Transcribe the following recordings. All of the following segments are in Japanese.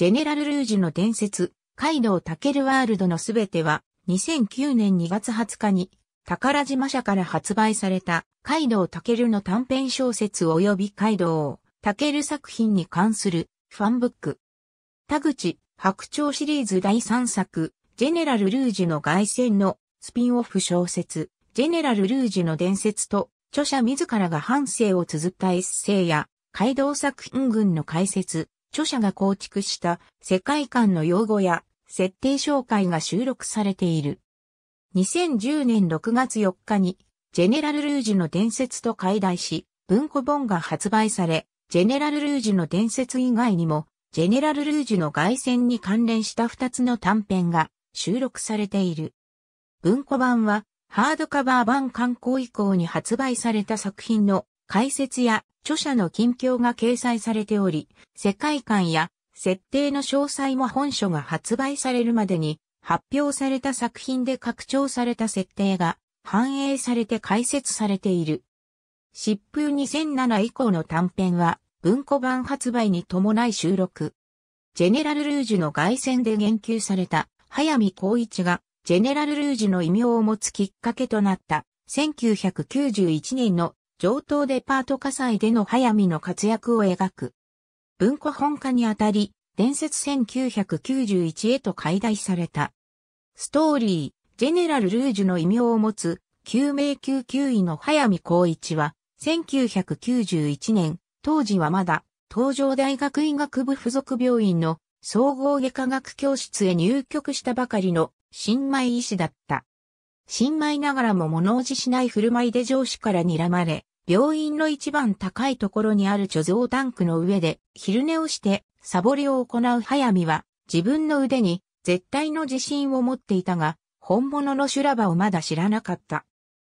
ジェネラルルージュの伝説、カイドウタケルワールドのすべては、2009年2月20日に、宝島社から発売された、カイドウタケルの短編小説及びカイドウ、タケル作品に関する、ファンブック。田口、白鳥シリーズ第3作、ジェネラル・ルージュの外戦のスピンオフ小説、ジェネラル・ルージュの伝説と、著者自らが反省を綴ったエッセイや、カイドウ作品群の解説、著者が構築した世界観の用語や設定紹介が収録されている。2010年6月4日に、ジェネラル・ルージュの伝説と解題し、文庫本が発売され、ジェネラル・ルージュの伝説以外にも、ジェネラル・ルージュの外線に関連した2つの短編が収録されている。文庫版は、ハードカバー版刊行以降に発売された作品の解説や著者の近況が掲載されており、世界観や設定の詳細も本書が発売されるまでに発表された作品で拡張された設定が反映されて解説されている。疾風2007以降の短編は文庫版発売に伴い収録。ジェネラル・ルージュの外戦で言及された早見光一がジェネラル・ルージュの異名を持つきっかけとなった1991年の上等デパート火災での早見の活躍を描く。文庫本化にあたり、伝説1991へと解題された。ストーリー、ジェネラル・ルージュの異名を持つ、救命救急医の早見光一は、1991年、当時はまだ、東上大学医学部附属病院の総合外科学教室へ入局したばかりの新米医師だった。新米ながらも物おじしない振る舞いで上司から睨まれ、病院の一番高いところにある貯蔵タンクの上で昼寝をしてサボりを行う早見は自分の腕に絶対の自信を持っていたが本物の修羅場をまだ知らなかった。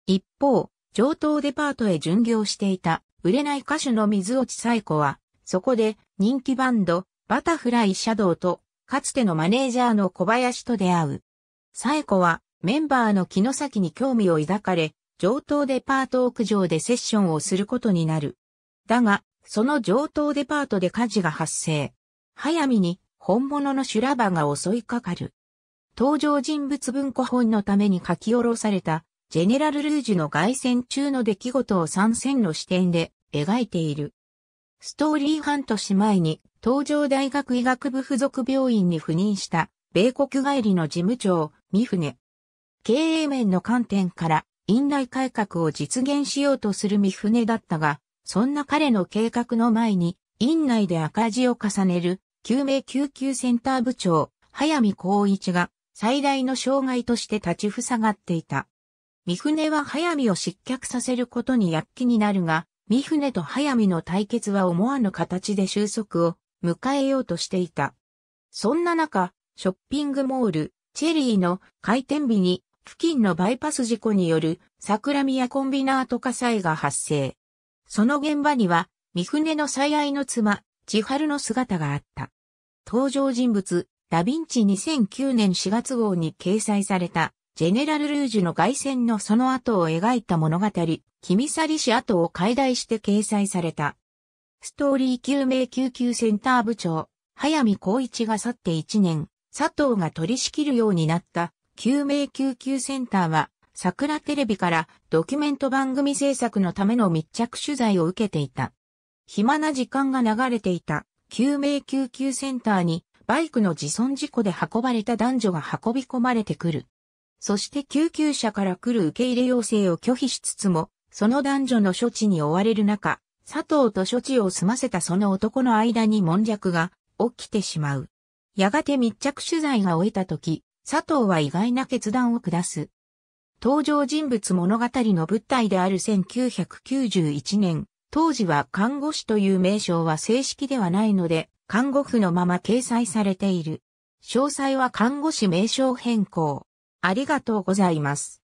一方、上等デパートへ巡業していた売れない歌手の水落彩子はそこで人気バンドバタフライシャドウとかつてのマネージャーの小林と出会う。彩子はメンバーの木の先に興味を抱かれ、上等デパート屋上でセッションをすることになる。だが、その上等デパートで火事が発生。早見に本物の修羅場が襲いかかる。登場人物文庫本のために書き下ろされた、ジェネラル・ルージュの外戦中の出来事を参戦の視点で描いている。ストーリー半年前に、東上大学医学部附属病院に赴任した、米国帰りの事務長、三船。経営面の観点から、院内改革を実現しようとする三船だったが、そんな彼の計画の前に、院内で赤字を重ねる、救命救急センター部長、早見光一が、最大の障害として立ちふさがっていた。三船は早見を失脚させることに躍起になるが、三船と早見の対決は思わぬ形で収束を迎えようとしていた。そんな中、ショッピングモール、チェリーの開店日に付近のバイパス事故による桜宮コンビナート火災が発生。その現場には、三船の最愛の妻、千春の姿があった。登場人物、ダヴィンチ2009年4月号に掲載された、ジェネラル・ルージュの凱旋のその後を描いた物語、君去りし後を解題して掲載された。ストーリー救命救急センター部長、早見光一が去って1年、佐藤が取り仕切るようになった救命救急センターは、桜テレビからドキュメント番組制作のための密着取材を受けていた。暇な時間が流れていた救命救急センターにバイクの自損事故で運ばれた男女が運び込まれてくる。そして救急車から来る受け入れ要請を拒否しつつも、その男女の処置に追われる中、佐藤と処置を済ませたその男の間に悶着が起きてしまう。やがて密着取材が終えた時、佐藤は意外な決断を下す。登場人物物語の物体である1991年、当時は看護師という名称は正式ではないので、看護婦のまま掲載されている。詳細は看護師名称変更。ありがとうございます。